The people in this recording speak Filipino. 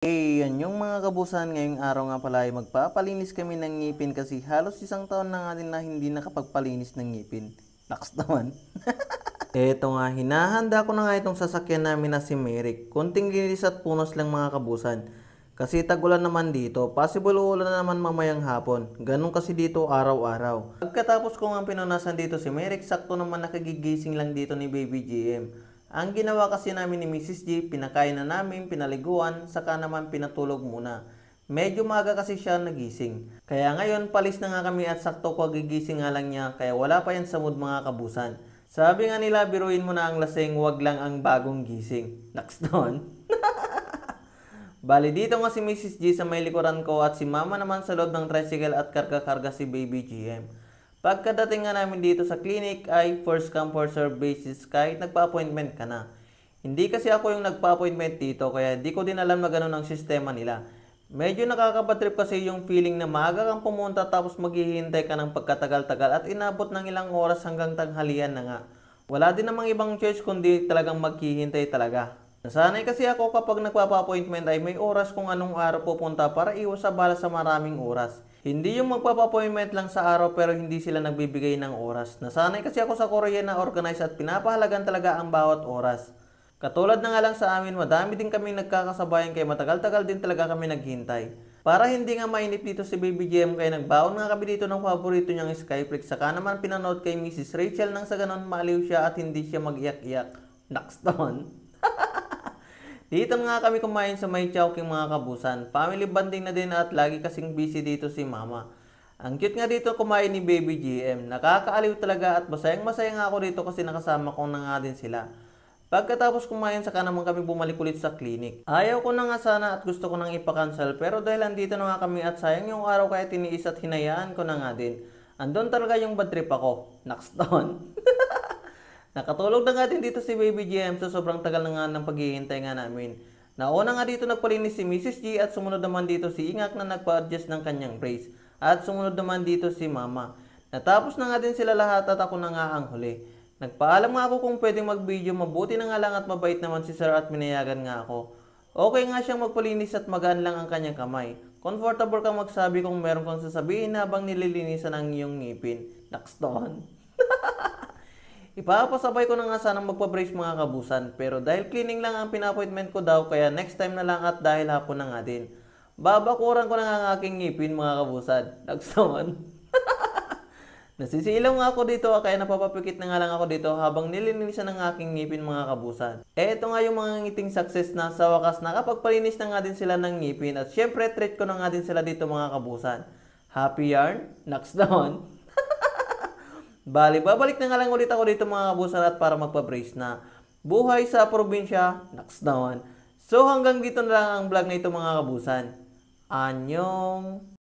Okay, eh, yung mga kabusan. Ngayong araw nga pala ay magpapalinis kami ng ngipin kasi halos isang taon na nga din na hindi nakapagpalinis ng ngipin. Next naman. Eto nga, hinahanda ko na nga itong sasakyan namin na si Merrick. Kunting linis at punos lang mga kabusan. Kasi tagulan naman dito, possible uulan na naman mamayang hapon. Ganun kasi dito araw-araw. Pagkatapos ko nga pinunasan dito si Merrick, sakto naman nakagigising lang dito ni Baby GM. Ang ginawa kasi namin ni Mrs. G, pinakain na namin, pinaliguan, saka naman pinatulog muna. Medyo maga kasi siya nagising. Kaya ngayon, palis na nga kami at sakto kagigising nga lang niya, kaya wala pa yan sa mood mga kabusan. Sabi nga nila, biruin mo na ang lasing, wag lang ang bagong gising. Next doon. Bali dito nga si Mrs. G sa may likuran ko at si Mama naman sa loob ng tricycle at karga-karga si Baby GM. Pagkadating nga namin dito sa clinic ay first come first serve basis kahit nagpa-appointment ka na. Hindi kasi ako yung nagpa-appointment dito kaya hindi ko din alam na ganun ang sistema nila. Medyo nakakapatrip kasi yung feeling na maaga kang pumunta tapos maghihintay ka ng pagkatagal-tagal at inabot ng ilang oras hanggang tanghalian na nga. Wala din namang ibang choice kundi talagang maghihintay talaga. Nasanay kasi ako kapag nagpapa-appointment ay may oras kung anong araw pupunta para iwas sa bala sa maraming oras. Hindi yung magpapa-appointment lang sa araw pero hindi sila nagbibigay ng oras. Nasanay kasi ako sa Korea na organized at pinapahalagan talaga ang bawat oras. Katulad na nga lang sa amin, madami din kaming nagkakasabayan kaya matagal-tagal din talaga kami naghintay. Para hindi nga mainip dito si Baby GM kaya nagbaon nga kami dito ng paborito niyang Skyflex. Saka naman pinanood kay Mrs. Rachel nang sa ganon maaliw siya at hindi siya mag-iyak-iyak. Next naman. Dito na nga kami kumain sa may chowking mga kabusan. Family bonding na din at lagi kasing busy dito si mama. Ang cute nga dito kumain ni Baby GM. Nakakaaliw talaga at masayang masaya nga ako dito kasi nakasama ko na nga din sila. Pagkatapos kumain, saka naman kami bumalik ulit sa clinic. Ayaw ko na nga sana at gusto ko nang ipakansel pero dahil andito na nga kami at sayang yung araw kaya tiniis at hinayaan ko na nga din. Andon talaga yung bad trip ako. Next doon. Nakatulog na nga din dito si Baby GM so sobrang tagal na nga ng paghihintay nga namin. Nauna nga dito nagpalinis si Mrs. G at sumunod naman dito si Ingak na nagpa-adjust ng kanyang brace. At sumunod naman dito si Mama. Natapos na nga din sila lahat at ako na nga ang huli. Nagpaalam nga ako kung pwedeng mag-video mabuti na nga lang at mabait naman si Sir at minayagan nga ako. Okay nga siyang magpalinis at magaan lang ang kanyang kamay. Comfortable ka magsabi kung meron kang sasabihin habang nililinisan ang iyong ngipin. Next doon. Ipapasabay ko na nga sanang magpa-brace mga kabusan pero dahil cleaning lang ang pinappointment ko daw kaya next time na lang at dahil hapon na nga din. Babakuran ko na nga ang aking ngipin mga kabusan. Nagsaman. Nasisilaw nga ako dito kaya napapapikit na nga lang ako dito habang nilinisan ng aking ngipin mga kabusan. Eh ito nga yung mga ngiting success na sa wakas nakapagpalinis na nga din sila ng ngipin at syempre treat ko na nga din sila dito mga kabusan. Happy yarn, next down! Bali, babalik na nga lang ulit ako dito mga kabusan at para magpa-brace na buhay sa probinsya, next naman. So hanggang dito na lang ang vlog na ito mga kabusan. Anyong!